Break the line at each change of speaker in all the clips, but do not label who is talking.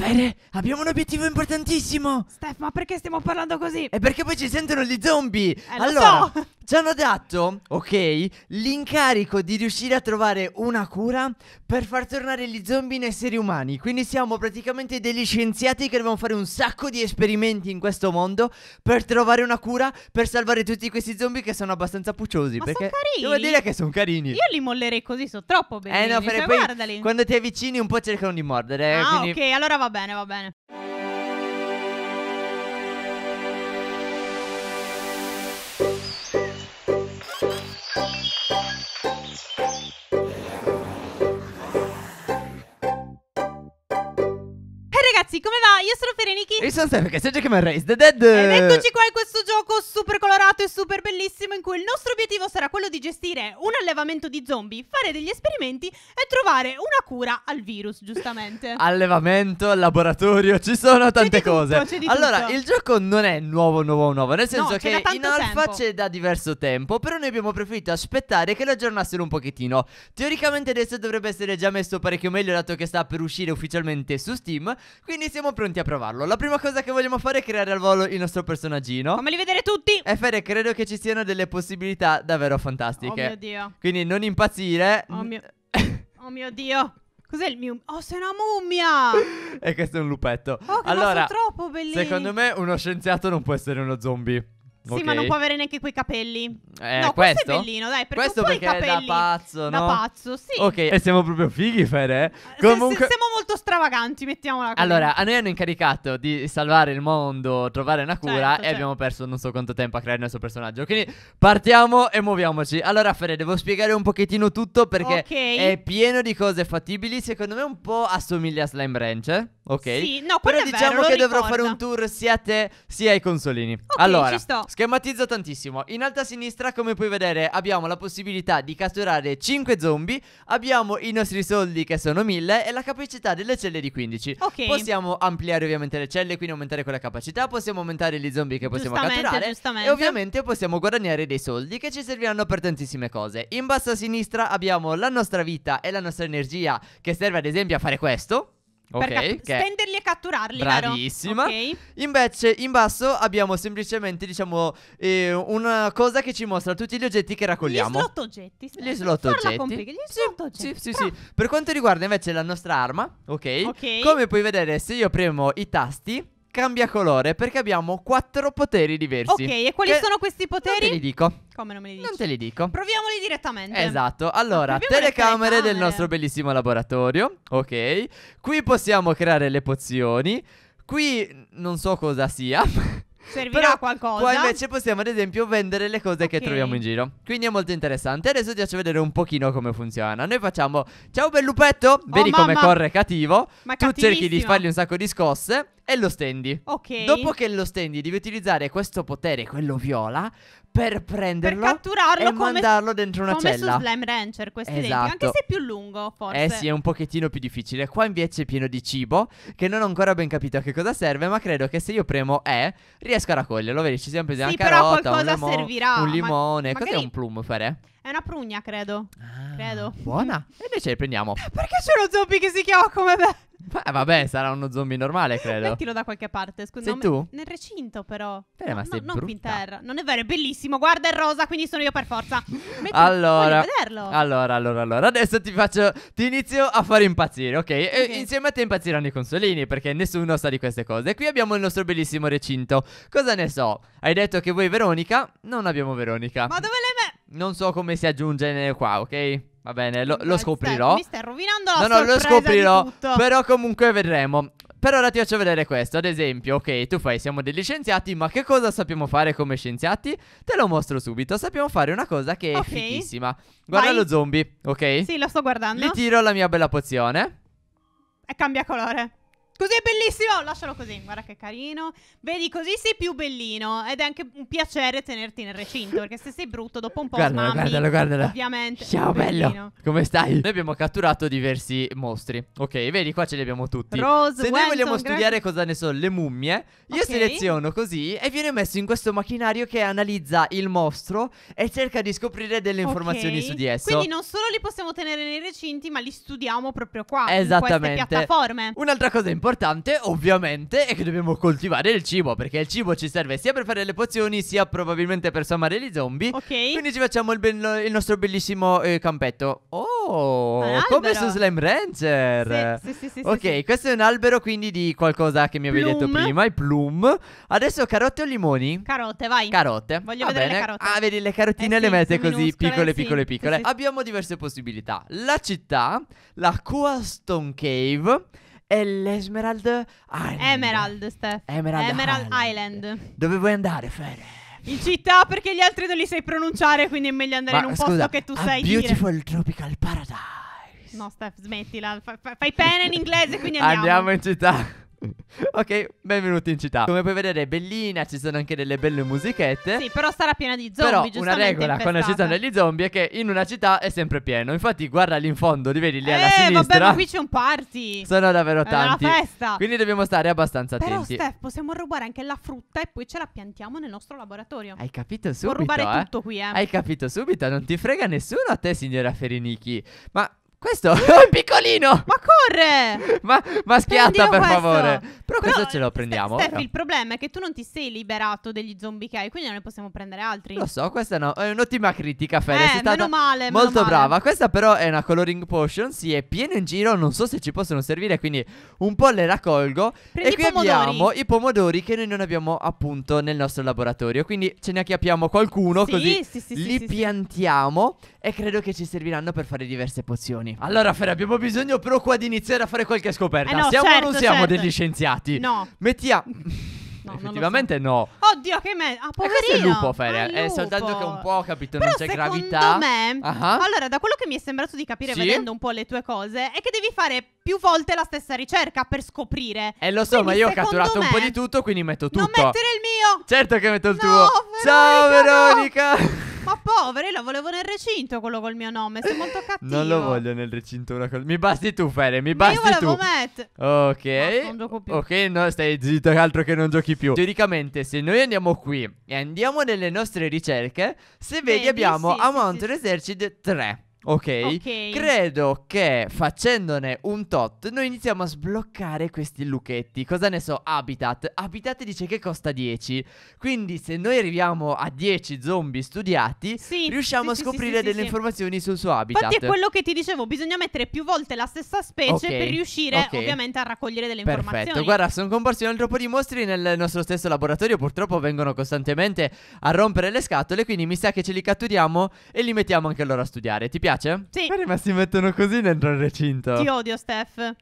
Fede, abbiamo un obiettivo importantissimo! Steph, ma perché stiamo parlando così? E perché poi ci sentono gli zombie! Eh, allora, so. Ci hanno dato, ok, l'incarico di riuscire a trovare una cura per far tornare gli zombie in esseri umani. Quindi siamo praticamente degli scienziati che dobbiamo fare un sacco di esperimenti in questo mondo per trovare una cura per salvare tutti questi zombie che sono abbastanza pucciosi. Ma perché devo dire che sono carini. Io
li mollerei così, sono troppo belli. Eh no, cioè, poi guardali. quando
ti avvicini un po' cercano di mordere. Eh, ah, quindi...
ok, allora va bene, va bene. ragazzi, come va? Io sono Fereniki. E sono Stefano, che
sei Jackman Race the Dead. Ed eccoci qua
in questo gioco super colorato e super bellissimo in cui il nostro obiettivo sarà quello di gestire un allevamento di zombie, fare degli esperimenti e trovare una cura al virus, giustamente.
allevamento, laboratorio, ci sono tante tutto, cose. allora, tutto. il gioco non è nuovo, nuovo, nuovo, nel senso no, che in alfa c'è da diverso tempo, però noi abbiamo preferito aspettare che lo aggiornassero un pochettino. Teoricamente adesso dovrebbe essere già messo parecchio meglio dato che sta per uscire ufficialmente su Steam, quindi quindi siamo pronti a provarlo La prima cosa che vogliamo fare è creare al volo il nostro personaggino
Fammeli vedere tutti
E Fede, credo che ci siano delle possibilità davvero fantastiche Oh mio Dio Quindi non impazzire
Oh mio, oh mio Dio Cos'è il mio? Oh, sei una mummia!
e questo è un lupetto. Oh, che allora, troppo bellissimo. Secondo me uno scienziato non può essere uno zombie.
Sì, okay. ma non può avere neanche quei capelli. Eh, no, questo? questo è bellino, dai, perché questo perché capelli, è da pazzo, no? Da pazzo, sì. Ok, e
siamo proprio fighi, Fer, eh? eh Comunque...
siamo molto stravaganti, mettiamola così. Allora,
a noi hanno incaricato di salvare il mondo, trovare una cura certo, e certo. abbiamo perso non so quanto tempo a creare il nostro personaggio. Quindi partiamo e muoviamoci. Allora, Fer, devo spiegare un pochettino tutto perché okay. è pieno di cose fattibili. Secondo me un po' assomiglia a Slime Ranch, eh? ok? Sì,
no, Però diciamo vero, che dovrò ricorda. fare
un tour sia a te sia ai consolini. Ok, allora, ci sto schematizzo tantissimo In alta sinistra come puoi vedere abbiamo la possibilità di catturare 5 zombie Abbiamo i nostri soldi che sono 1000 e la capacità delle celle di 15 Ok Possiamo ampliare ovviamente le celle quindi aumentare quella capacità Possiamo aumentare gli zombie che possiamo giustamente, catturare giustamente. E ovviamente possiamo guadagnare dei soldi che ci serviranno per tantissime cose In basso a sinistra abbiamo la nostra vita e la nostra energia che serve ad esempio a fare questo Ok, per che... stenderli
e catturarli, Bravissima.
Okay. Invece in basso abbiamo semplicemente, diciamo, eh, una cosa che ci mostra tutti gli oggetti che raccogliamo. Gli slot
oggetti. Gli slot oggetti. Complica, gli
slot oggetti. Sì, sì, sì, Per quanto riguarda invece la nostra arma, ok? Ok. Come puoi vedere, se io premo i tasti cambia colore perché abbiamo quattro poteri diversi. Ok, e quali che... sono
questi poteri? Non te li dico. Come non me li dici?
Non te li dico.
Proviamoli direttamente. Esatto.
Ah, allora, telecamere, del nostro bellissimo laboratorio. Ok. Qui possiamo creare le pozioni. Qui non so cosa sia.
Servirà qualcosa. Qua invece possiamo
ad esempio vendere le cose okay. che troviamo in giro. Quindi è molto interessante. Adesso ti faccio vedere un pochino come funziona. Noi facciamo Ciao bel lupetto, vedi oh, come corre cattivo. Ma tu cerchi di fargli un sacco di scosse e lo stendi. Ok. Dopo che lo stendi, devi utilizzare questo potere, quello viola, per prenderlo per catturarlo e mandarlo dentro una come cella. Come su
Slime Rancher, questi esatto. Denti, anche se è più lungo, forse. Eh sì, è un
pochettino più difficile. Qua invece è pieno di cibo, che non ho ancora ben capito a che cosa serve, ma credo che se io premo E, riesco a raccoglierlo. Vedi, ci sempre sì, una carota, un, limo- servirà, un limone. Ma- Cos'è un plum fare?
È una prugna, credo. Ah, credo. Buona. Mm. E invece
le prendiamo. Perché
c'è uno zombie che si chiama come me?
Beh, vabbè, sarà uno zombie normale, credo. Mettilo
da qualche parte, scusa. Sei tu? Nel recinto, però. Beh,
no, sei no, non più in
terra. Non è vero, è bellissimo benissimo. Guarda il rosa, quindi sono io per forza. Metti, allora,
allora, allora, allora, adesso ti faccio, ti inizio a far impazzire, ok? okay. E insieme a te impazziranno i consolini perché nessuno sa di queste cose. Qui abbiamo il nostro bellissimo recinto. Cosa ne so? Hai detto che vuoi Veronica? Non abbiamo Veronica. Ma dove l'hai me? Non so come si aggiunge qua, ok? Va bene, lo, lo scoprirò. Mi stai
rovinando la no, no, lo scoprirò. Però
comunque vedremo. Per ora ti faccio vedere questo, ad esempio, ok, tu fai siamo degli scienziati, ma che cosa sappiamo fare come scienziati? Te lo mostro subito, sappiamo fare una cosa che okay. è fighissima. Guarda Vai. lo zombie, ok? Sì,
lo sto guardando. Li tiro la
mia bella pozione.
E cambia colore. Così è bellissimo, lascialo così, guarda che carino. Vedi, così sei più bellino ed è anche un piacere tenerti nel recinto, perché se sei brutto dopo un po' guardalo, smammi, guardalo, guardalo. Ovviamente. Ciao bello.
Come stai? Noi abbiamo catturato diversi mostri. Ok, vedi qua ce li abbiamo tutti. Rose, se Wenson, noi vogliamo studiare cosa ne sono le mummie, io okay. seleziono così e viene messo in questo macchinario che analizza il mostro e cerca di scoprire delle informazioni okay. su di esso. Quindi non
solo li possiamo tenere nei recinti, ma li studiamo proprio qua, Esattamente. in queste piattaforme.
Un'altra cosa importante importante ovviamente è che dobbiamo coltivare il cibo Perché il cibo ci serve sia per fare le pozioni sia probabilmente per sommare gli zombie Ok Quindi ci facciamo il, bello, il nostro bellissimo eh, campetto Oh un come su Slime Rancher Sì
sì sì, sì Ok sì.
questo è un albero quindi di qualcosa che mi avevi detto prima i plum Adesso carote o limoni?
Carote vai Carote Voglio Va vedere bene. le carote Ah vedi
le carotine eh sì, le mette così piccole piccole piccole Abbiamo diverse possibilità La città La Coaston Cave è l'Esmerald Island.
Emerald, Steph. Emerald, Emerald Island. Island.
Dove vuoi andare, Fede?
In città perché gli altri non li sai pronunciare, quindi è meglio andare Ma, in un scusa, posto che tu sai Beautiful
dire. Tropical Paradise.
No, Steph, smettila. F- fai pena in inglese, quindi andiamo. andiamo in
città. ok, benvenuti in città. Come puoi vedere è bellina, ci sono anche delle belle musichette. Sì,
però sarà piena di zombie, Però una regola infestata. quando ci sono
degli zombie è che in una città è sempre pieno. Infatti guarda lì in fondo, li vedi lì eh, alla sinistra. vabbè, ma qui
c'è un party. Sono davvero tanti. È una festa. Quindi
dobbiamo stare abbastanza però, attenti. Però Steph,
possiamo rubare anche la frutta e poi ce la piantiamo nel nostro laboratorio. Hai
capito subito, Può rubare eh? tutto qui, eh. Hai capito subito, non ti frega nessuno a te, signora Feriniki. Ma questo è un piccolino! Ma
corre! Ma, ma schiatta per questo. favore! Però, Però questo ce
lo prendiamo. Steph, no. il
problema è che tu non ti sei liberato degli zombie che hai, quindi non ne possiamo prendere altri. Lo so,
questa no, è un'ottima critica, Fede. Eh, sei meno
male, molto meno brava.
Male. Questa però è una coloring potion, sì, è piena in giro, non so se ci possono servire, quindi un po' le raccolgo. Prendi e qui pomodori. abbiamo i pomodori che noi non abbiamo appunto nel nostro laboratorio, quindi ce ne acchiappiamo qualcuno sì, così sì, sì, li piantiamo e credo che ci serviranno per fare diverse pozioni anni. Allora, Fer, abbiamo bisogno però qua di iniziare a fare qualche scoperta. Eh no, siamo certo, o non certo, siamo certo. degli scienziati? No. Mettiamo.
No, Effettivamente so. no. Oddio, che me. Ah, poverino. Eh, questo è il lupo,
Fere. Ah, eh, è soltanto che un po', capito, Però non c'è gravità. Ma me. Uh -huh.
Allora, da quello che mi è sembrato di capire sì? vedendo un po' le tue cose, è che devi fare più volte la stessa ricerca per scoprire. Eh,
lo so, quindi, ma io ho catturato me, un po' di tutto, quindi metto tutto. Non mettere il mio. Certo che metto il no, tuo. Veronica, Ciao, Veronica. No
povero, lo volevo nel recinto quello col mio nome, sei molto cattivo.
Non lo voglio nel recinto una cosa. Mi basti tu, Fere, mi Ma basti io volevo tu. Matt. Ok. non gioco più. Ok, no, stai zitto, altro che non giochi più. Teoricamente, se noi andiamo qui e andiamo nelle nostre ricerche, se vedi, vedi abbiamo sì, Amount sì, Researched 3. Okay. ok? Credo che facendone un tot noi iniziamo a sbloccare questi lucchetti. Cosa ne so? Habitat. Habitat dice che costa 10. Quindi se noi arriviamo a 10 zombie studiati, sì, riusciamo sì, a scoprire sì, delle informazioni sul suo habitat. Infatti è quello
che ti dicevo, bisogna mettere più volte la stessa specie okay. per riuscire okay. ovviamente a raccogliere delle Perfetto. informazioni. Perfetto, guarda,
sono comparsi un altro po' di mostri nel nostro stesso laboratorio, purtroppo vengono costantemente a rompere le scatole, quindi mi sa che ce li catturiamo e li mettiamo anche loro a studiare. Ti piace? piace? Sì. Bene, ma si mettono così dentro il recinto. Ti
odio, Steph.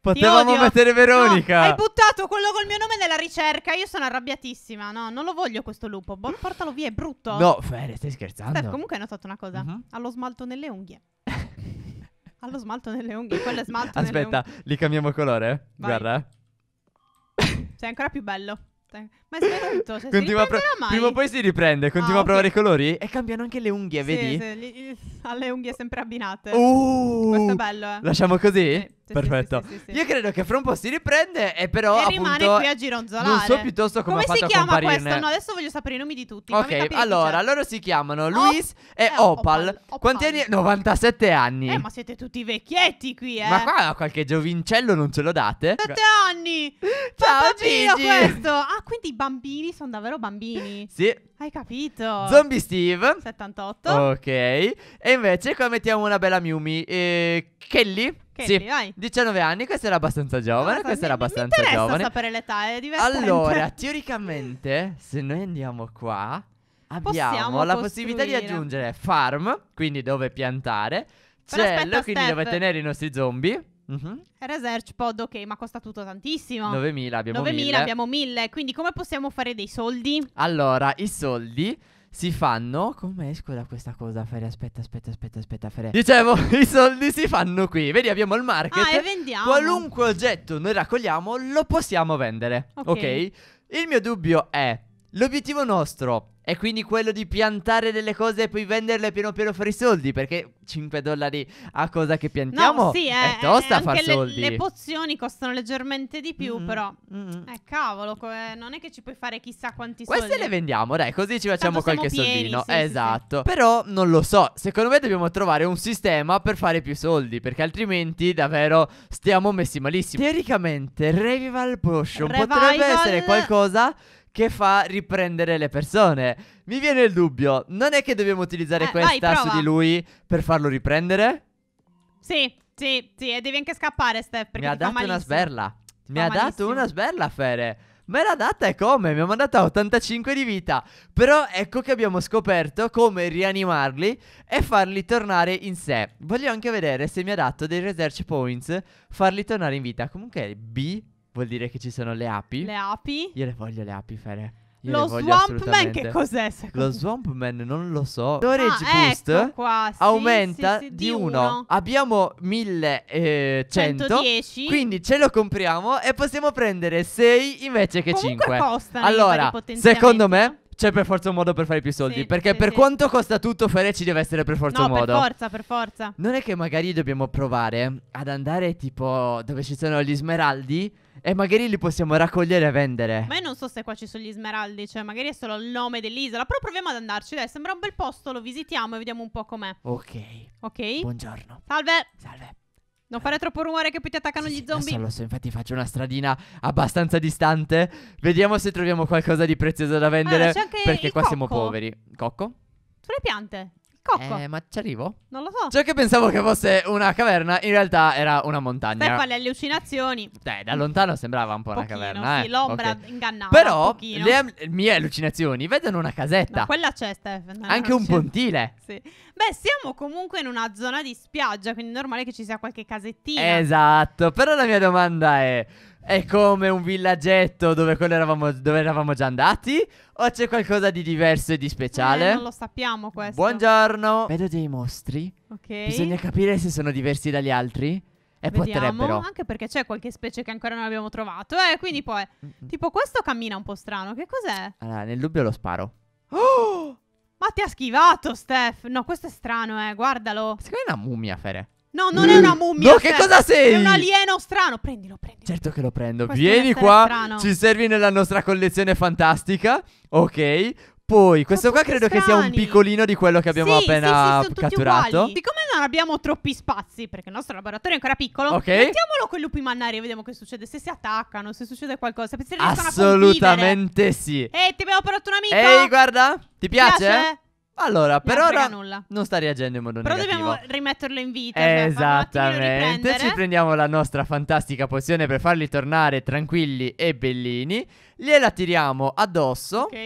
Potevamo mettere Veronica. No, hai
buttato quello col mio nome nella ricerca. Io sono arrabbiatissima. No, non lo voglio questo lupo. Bo- portalo via, è brutto. No, Fede, stai scherzando. Steph, comunque hai notato una cosa. Uh-huh. Allo smalto nelle unghie. Allo smalto nelle unghie. Quello è smalto Aspetta, nelle unghie. Aspetta,
li cambiamo colore. Vai. Guarda.
Sei ancora più bello. Ma è svenuto, cioè, continua pro- mai. Prima o poi si
riprende, continua ah, a provare i colori e cambiano anche le unghie, sì,
vedi? Sì, le unghie sempre abbinate. Uh,
Questo è bello, eh. Lasciamo così? Sì. Perfetto. Sì, sì, Io credo che fra un
po' si riprende e
però... E rimane qui a gironzolare. Non so piuttosto come, come si chiama questo? No,
adesso voglio sapere i nomi di tutti. Ok, allora,
loro si chiamano Luis o- e eh, Opal. Opal. Opal. Quanti anni? 97 anni. Eh, ma
siete tutti vecchietti qui, eh. Ma qua
qualche giovincello non ce lo date? 7
anni. Ciao, Gigi. questo. Ah, quindi i bambini sono davvero bambini. sì. Hai capito? Zombie Steve 78 Ok
E invece qua mettiamo una bella Miumi eh, Kelly sì, vai. 19 anni, questa era abbastanza giovane, questa era abbastanza mi interessa giovane.
sapere l'età, è divertente. Allora, teoricamente,
se noi andiamo qua,
abbiamo Possiamo la possibilità di aggiungere
farm, quindi dove piantare, Però cello, quindi Steph. dove tenere i nostri zombie. Mhm.
Research pod, ok, ma costa tutto tantissimo. 9000
abbiamo 9000, 1000. abbiamo
1000, quindi come possiamo fare dei soldi?
Allora, i soldi si fanno. esco da questa cosa, Fere. Aspetta, aspetta, aspetta, aspetta, Fere. Dicevo, i soldi si fanno qui. Vedi, abbiamo il market. Ah, e vendiamo. Qualunque oggetto noi raccogliamo, lo possiamo vendere. Ok. okay? Il mio dubbio è. L'obiettivo nostro è quindi quello di piantare delle cose e poi venderle piano piano per i soldi, perché 5 dollari a cosa che piantiamo no, sì, eh, è, è eh, tosta a far le, soldi. Le
pozioni costano leggermente di più, mm-hmm. però... Mm-hmm. Eh, cavolo, eh, non è che ci puoi fare chissà quanti Queste soldi. Queste le
vendiamo, dai, così ci facciamo Tanto qualche pieni, soldino. Sì, esatto. Sì, però non lo so, secondo me dobbiamo trovare un sistema per fare più soldi, perché altrimenti davvero stiamo messi malissimo. Teoricamente, Revival Potion Revival... potrebbe essere qualcosa che fa riprendere le persone. Mi viene il dubbio, non è che dobbiamo utilizzare eh, questa vai, su di lui per farlo riprendere?
Sì, sì, sì, e devi anche scappare, Steph, perché Mi ha dato malissimo. una sberla.
Ti Mi ha malissimo. dato una sberla, Fere. Me l'ha data e come? Mi ha mandato 85 di vita. Però ecco che abbiamo scoperto come rianimarli e farli tornare in sé. Voglio anche vedere se mi ha dato dei research points farli tornare in vita. Comunque B Vuol dire che ci sono le api. Le api. Io le voglio le api, Fere. Io lo Swampman che cos'è Lo Swampman non lo so. Storage ah, Boost ecco qua, sì, aumenta sì, sì, di 1. Abbiamo 1100. Eh, quindi ce lo compriamo e possiamo prendere 6 invece che Comunque 5. Costa allora, secondo me c'è per forza un modo per fare più soldi. Sì, perché sì, per sì. quanto costa tutto, Fere ci deve essere per forza no, un modo. Per forza,
per forza. Non è che
magari dobbiamo provare ad andare tipo dove ci sono gli smeraldi. E magari li possiamo raccogliere e vendere. Ma
io non so se qua ci sono gli smeraldi, cioè magari è solo il nome dell'isola. Però proviamo ad andarci, dai, sembra un bel posto, lo visitiamo e vediamo un po' com'è. Ok. Ok. Buongiorno. Salve. Salve. Non fare troppo rumore che poi ti attaccano sì, gli zombie. Lo
lo so, infatti faccio una stradina abbastanza distante. Vediamo se troviamo qualcosa di prezioso da vendere. Allora, perché qua cocco. siamo poveri. Cocco?
Sulle piante. Cocco. Eh, ma ci arrivo? Non lo so. Cioè che pensavo che fosse
una caverna, in realtà era una montagna. Per fare
allucinazioni.
Beh, da lontano sembrava un po' pochino, una caverna, sì, eh. l'ombra okay.
ingannava Però le
mie allucinazioni vedono una casetta. No, quella
c'è, Stefan. Anche un
pontile.
Sì. Beh, siamo comunque in una zona di spiaggia, quindi è normale che ci sia qualche casettina.
Esatto, però la mia domanda è è come un villaggetto dove, eravamo, dove eravamo già andati? O c'è qualcosa di diverso e di speciale? Eh, non lo
sappiamo questo. Buongiorno.
Vedo dei mostri.
Ok. Bisogna
capire se sono diversi dagli altri. E Vediamo, potrebbero. Anche
perché c'è qualche specie che ancora non abbiamo trovato. Eh, quindi poi. Mm -mm. Tipo, questo cammina un po' strano. Che cos'è?
Allora, nel dubbio lo sparo.
Oh! Ma ti ha schivato, Steph. No, questo è strano, eh. Guardalo. Secondo me
è una mummia, Fere.
No, non è una mm. mummia. No, che cioè, cosa sei? È un alieno strano. Prendilo,
prendilo. Certo che lo prendo. Questo Vieni qua. Strano. Ci servi nella nostra collezione fantastica. Ok. Poi, questo qua credo strani. che sia un piccolino di quello che abbiamo sì, appena sì, sì, catturato.
Siccome non abbiamo troppi spazi, perché il nostro laboratorio è ancora piccolo, okay. mettiamolo con i lupi mannari e vediamo che succede. Se si attaccano, se succede qualcosa, se riescono Assolutamente a Assolutamente sì. Ehi, ti abbiamo parlato un amico. Ehi, guarda, ti piace? Ti piace?
Allora, per ora nulla. non sta reagendo in modo Però negativo. Però dobbiamo
rimetterlo in vita. Cioè,
Esattamente. Ci prendiamo la nostra fantastica pozione per farli tornare tranquilli e bellini. Gliela tiriamo addosso.
Ok.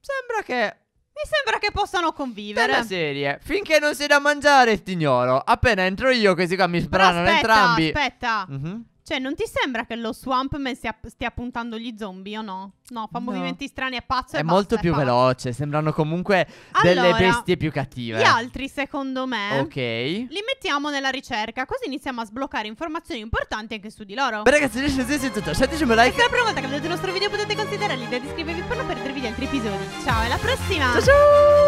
Sembra che... Mi sembra che possano convivere. Della
serie. Finché non si da mangiare, ti ignoro. Appena entro io, così qua mi sbranano entrambi.
Aspetta, aspetta. Mm -hmm. Cioè, non ti sembra che lo Swampman stia, stia puntando gli zombie o no? No, fa no. movimenti strani, è pazzo. È e molto basta, più è
veloce, sembrano comunque allora, delle bestie più cattive. Gli
altri, secondo me,
okay. li
mettiamo nella ricerca, così iniziamo a sbloccare informazioni importanti anche su di loro. Beh,
ragazzi, se adesso è tutto. Lasciateci cioè, un like. Se è
la prima volta che vedete il nostro video potete considerare l'idea di iscrivervi per non perdervi gli altri episodi. Ciao, alla prossima! Ciao ciao!